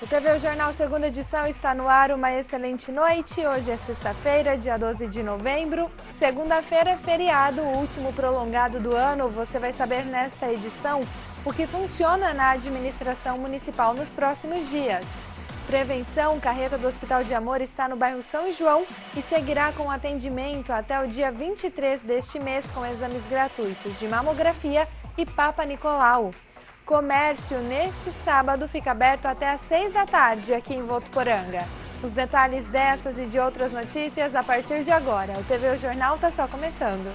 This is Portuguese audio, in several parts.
O TV Jornal Segunda Edição está no ar. Uma excelente noite. Hoje é sexta-feira, dia 12 de novembro. Segunda-feira, é feriado, o último prolongado do ano. Você vai saber nesta edição o que funciona na administração municipal nos próximos dias. Prevenção, carreta do Hospital de Amor está no bairro São João e seguirá com atendimento até o dia 23 deste mês com exames gratuitos de mamografia e Papa Nicolau. Comércio neste sábado fica aberto até às 6 da tarde aqui em Votuporanga. Os detalhes dessas e de outras notícias a partir de agora. O TV o Jornal está só começando.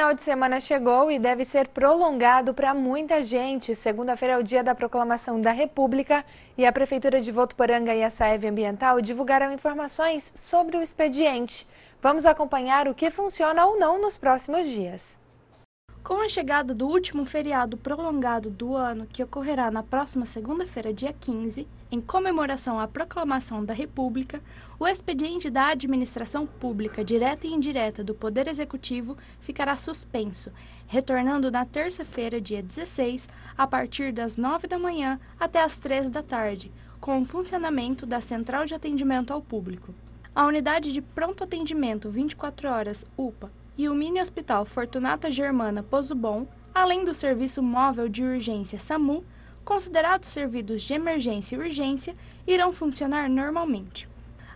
final de semana chegou e deve ser prolongado para muita gente. Segunda-feira é o dia da proclamação da República e a Prefeitura de Votuporanga e a Saev Ambiental divulgaram informações sobre o expediente. Vamos acompanhar o que funciona ou não nos próximos dias. Com a chegada do último feriado prolongado do ano, que ocorrerá na próxima segunda-feira, dia 15, em comemoração à proclamação da República, o expediente da administração pública direta e indireta do Poder Executivo ficará suspenso, retornando na terça-feira, dia 16, a partir das 9 da manhã até as 3 da tarde, com o funcionamento da Central de Atendimento ao Público. A unidade de pronto atendimento 24 horas UPA e o mini hospital Fortunata Germana Pozo Bom, além do serviço móvel de urgência SAMU, considerados servidos de emergência e urgência, irão funcionar normalmente.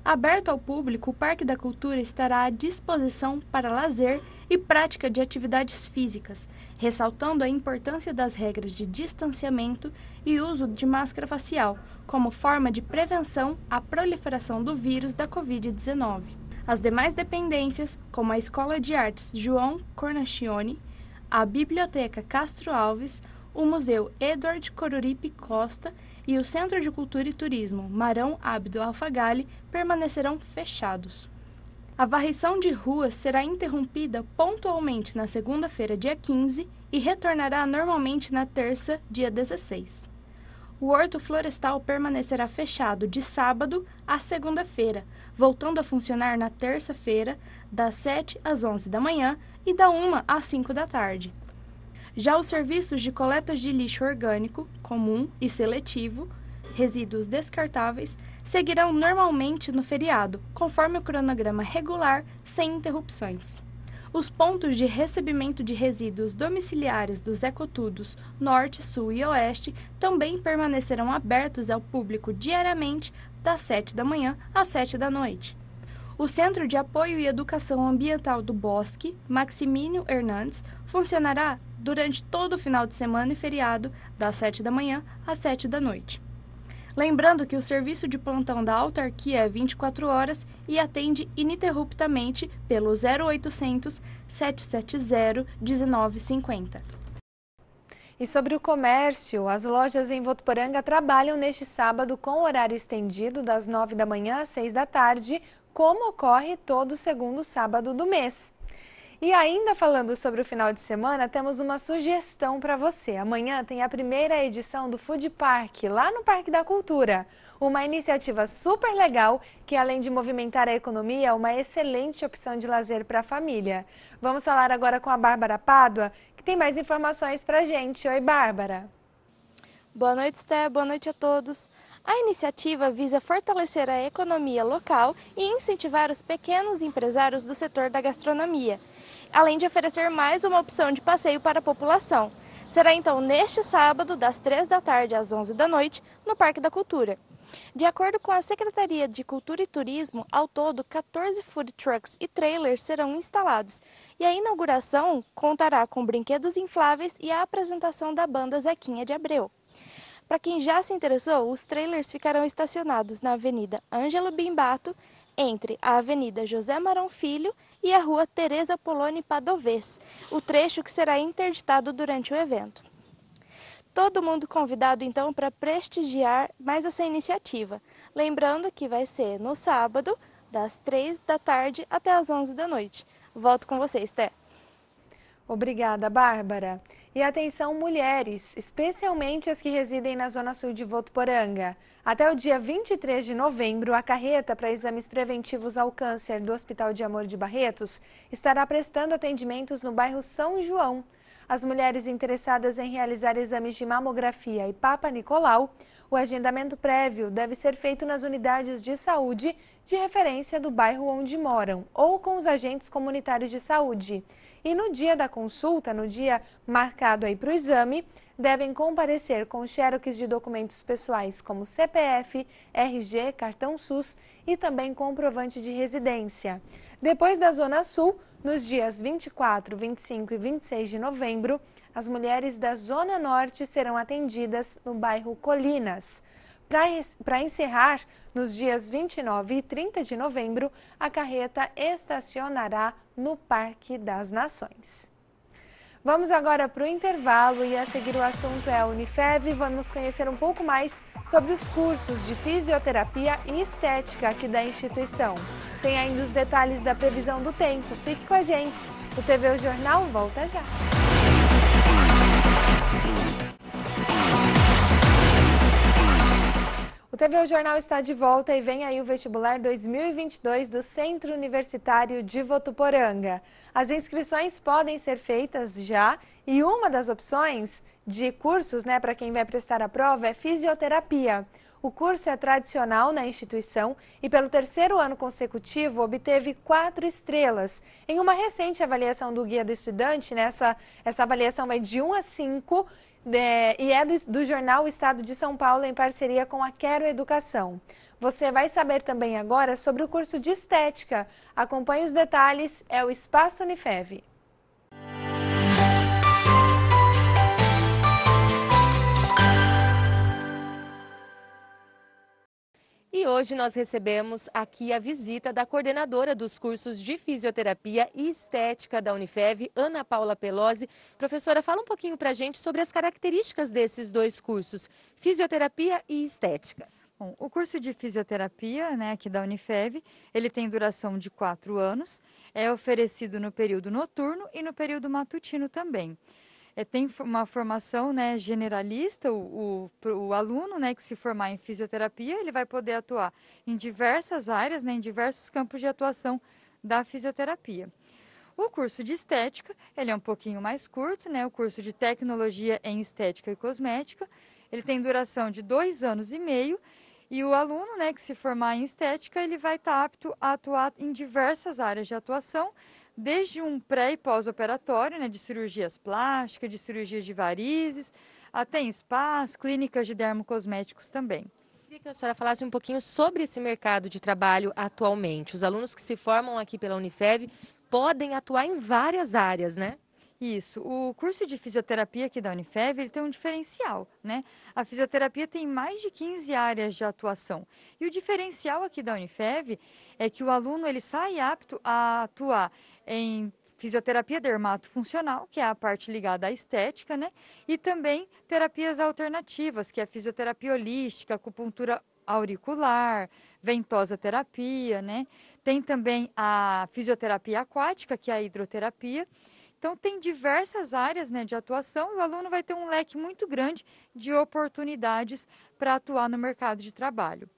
Aberto ao público, o Parque da Cultura estará à disposição para lazer e prática de atividades físicas, ressaltando a importância das regras de distanciamento e uso de máscara facial, como forma de prevenção à proliferação do vírus da Covid-19. As demais dependências, como a Escola de Artes João Cornacione, a Biblioteca Castro Alves, o Museu Edward Coruripe Costa e o Centro de Cultura e Turismo Marão Abdo Alfagale permanecerão fechados. A varrição de ruas será interrompida pontualmente na segunda-feira, dia 15, e retornará normalmente na terça, dia 16. O Horto Florestal permanecerá fechado de sábado à segunda-feira, voltando a funcionar na terça-feira, das 7 às 11 da manhã e da 1 às 5 da tarde. Já os serviços de coleta de lixo orgânico, comum e seletivo, resíduos descartáveis, seguirão normalmente no feriado, conforme o cronograma regular, sem interrupções. Os pontos de recebimento de resíduos domiciliares dos ecotudos Norte, Sul e Oeste também permanecerão abertos ao público diariamente, das 7 da manhã às 7 da noite. O Centro de Apoio e Educação Ambiental do Bosque, Maximínio Hernandes, funcionará durante todo o final de semana e feriado, das 7 da manhã às 7 da noite. Lembrando que o serviço de plantão da autarquia é 24 horas e atende ininterruptamente pelo 0800 770 1950. E sobre o comércio, as lojas em Votuporanga trabalham neste sábado com horário estendido das 9 da manhã às 6 da tarde, como ocorre todo segundo sábado do mês. E ainda falando sobre o final de semana, temos uma sugestão para você. Amanhã tem a primeira edição do Food Park, lá no Parque da Cultura. Uma iniciativa super legal que, além de movimentar a economia, é uma excelente opção de lazer para a família. Vamos falar agora com a Bárbara Pádua, que tem mais informações para a gente. Oi, Bárbara. Boa noite, Sté. Boa noite a todos. A iniciativa visa fortalecer a economia local e incentivar os pequenos empresários do setor da gastronomia, além de oferecer mais uma opção de passeio para a população. Será então neste sábado, das 3 da tarde às 11 da noite, no Parque da Cultura. De acordo com a Secretaria de Cultura e Turismo, ao todo 14 food trucks e trailers serão instalados. E a inauguração contará com brinquedos infláveis e a apresentação da banda Zequinha de Abreu. Para quem já se interessou, os trailers ficarão estacionados na Avenida Ângelo Bimbato, entre a Avenida José Marão Filho e a Rua Teresa Poloni Padovez, o trecho que será interditado durante o evento. Todo mundo convidado então para prestigiar mais essa iniciativa. Lembrando que vai ser no sábado, das 3 da tarde até as 11 da noite. Volto com vocês, Té. Obrigada, Bárbara. E atenção mulheres, especialmente as que residem na zona sul de Votuporanga. Até o dia 23 de novembro, a carreta para exames preventivos ao câncer do Hospital de Amor de Barretos estará prestando atendimentos no bairro São João. As mulheres interessadas em realizar exames de mamografia e Papa Nicolau o agendamento prévio deve ser feito nas unidades de saúde de referência do bairro onde moram ou com os agentes comunitários de saúde. E no dia da consulta, no dia marcado aí para o exame, devem comparecer com xerox de documentos pessoais como CPF, RG, cartão SUS e também comprovante de residência. Depois da Zona Sul, nos dias 24, 25 e 26 de novembro, as mulheres da Zona Norte serão atendidas no bairro Colinas. Para encerrar, nos dias 29 e 30 de novembro, a carreta estacionará no Parque das Nações. Vamos agora para o intervalo e a seguir o assunto é a Unifev. Vamos conhecer um pouco mais sobre os cursos de fisioterapia e estética aqui da instituição. Tem ainda os detalhes da previsão do tempo. Fique com a gente. O TV o Jornal volta já. TV O Jornal está de volta e vem aí o vestibular 2022 do Centro Universitário de Votuporanga. As inscrições podem ser feitas já e uma das opções de cursos, né, para quem vai prestar a prova é fisioterapia. O curso é tradicional na instituição e, pelo terceiro ano consecutivo, obteve quatro estrelas. Em uma recente avaliação do Guia do Estudante, nessa, né, essa avaliação vai de 1 a 5 é, e é do, do jornal Estado de São Paulo em parceria com a Quero Educação. Você vai saber também agora sobre o curso de estética. Acompanhe os detalhes, é o Espaço Unifev. E hoje nós recebemos aqui a visita da coordenadora dos cursos de fisioterapia e estética da Unifev, Ana Paula Pelosi. Professora, fala um pouquinho para a gente sobre as características desses dois cursos, fisioterapia e estética. Bom, o curso de fisioterapia, né, aqui da Unifev, ele tem duração de quatro anos, é oferecido no período noturno e no período matutino também é, tem uma formação né, generalista, o, o, o, aluno né, que se formar em fisioterapia, ele vai poder atuar em diversas áreas, né, em diversos campos de atuação da fisioterapia. O curso de estética, ele é um pouquinho mais curto, né, o curso de tecnologia em estética e cosmética, ele tem duração de dois anos e meio, e o aluno né, que se formar em estética, ele vai estar tá apto a atuar em diversas áreas de atuação, desde um pré e pós-operatório, né, de cirurgias plásticas, de cirurgias de varizes, até em spas, clínicas de dermocosméticos também. queria que a senhora falasse um pouquinho sobre esse mercado de trabalho atualmente. Os alunos que se formam aqui pela Unifev podem atuar em várias áreas, né? Isso. O curso de fisioterapia aqui da Unifev ele tem um diferencial, né? A fisioterapia tem mais de 15 áreas de atuação. E o diferencial aqui da Unifev é que o aluno ele sai apto a atuar em fisioterapia dermatofuncional, que é a parte ligada à estética, né? E também terapias alternativas, que é a fisioterapia holística, acupuntura auricular, ventosa terapia, né? Tem também a fisioterapia aquática, que é a hidroterapia, então, tem diversas áreas né, de atuação e o aluno vai ter um leque muito grande de oportunidades para atuar no mercado de trabalho.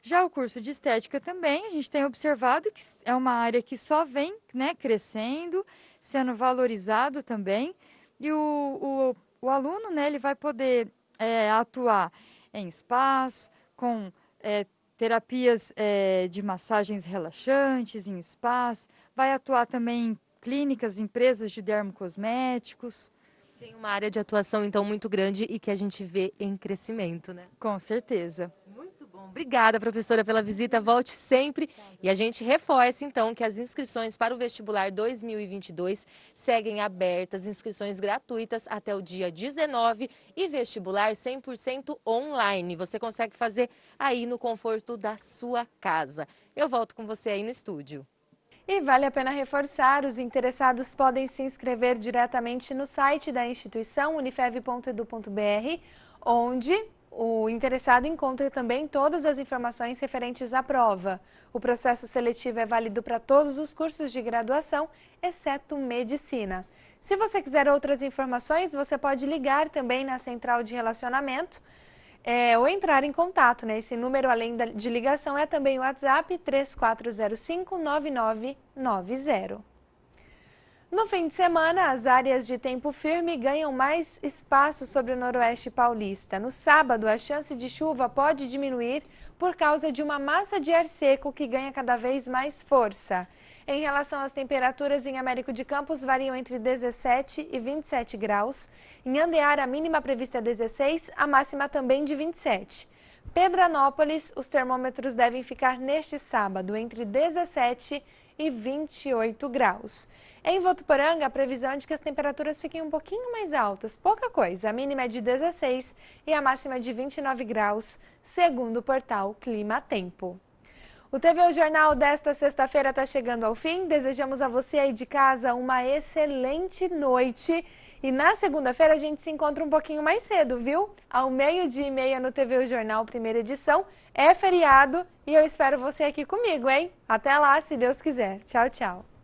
Já o curso de estética também, a gente tem observado que é uma área que só vem né, crescendo, sendo valorizado também, e o, o, o aluno né, ele vai poder é, atuar em spas, com é, terapias é, de massagens relaxantes em spas, vai atuar também em clínicas, empresas de dermocosméticos. Tem uma área de atuação, então, muito grande e que a gente vê em crescimento, né? Com certeza. Muito bom. Obrigada, professora, pela visita. Volte sempre. E a gente reforça, então, que as inscrições para o vestibular 2022 seguem abertas, inscrições gratuitas até o dia 19 e vestibular 100% online. Você consegue fazer aí no conforto da sua casa. Eu volto com você aí no estúdio. E vale a pena reforçar, os interessados podem se inscrever diretamente no site da instituição unifev.edu.br, onde o interessado encontra também todas as informações referentes à prova. O processo seletivo é válido para todos os cursos de graduação, exceto medicina. Se você quiser outras informações, você pode ligar também na central de relacionamento é, ou entrar em contato. Né? Esse número, além da, de ligação, é também o WhatsApp 3405-9990. No fim de semana, as áreas de tempo firme ganham mais espaço sobre o noroeste paulista. No sábado, a chance de chuva pode diminuir por causa de uma massa de ar seco que ganha cada vez mais força. Em relação às temperaturas, em Américo de Campos variam entre 17 e 27 graus. Em Andeara, a mínima prevista é 16, a máxima também de 27. Pedranópolis, os termômetros devem ficar neste sábado entre 17 e 28 graus. Em Votuporanga, a previsão é de que as temperaturas fiquem um pouquinho mais altas, pouca coisa. A mínima é de 16 e a máxima é de 29 graus, segundo o portal Clima Tempo. O TV o Jornal desta sexta-feira está chegando ao fim. Desejamos a você aí de casa uma excelente noite. E na segunda-feira a gente se encontra um pouquinho mais cedo, viu? Ao meio-dia e meia no TV o Jornal, primeira edição. É feriado e eu espero você aqui comigo, hein? Até lá, se Deus quiser. Tchau, tchau.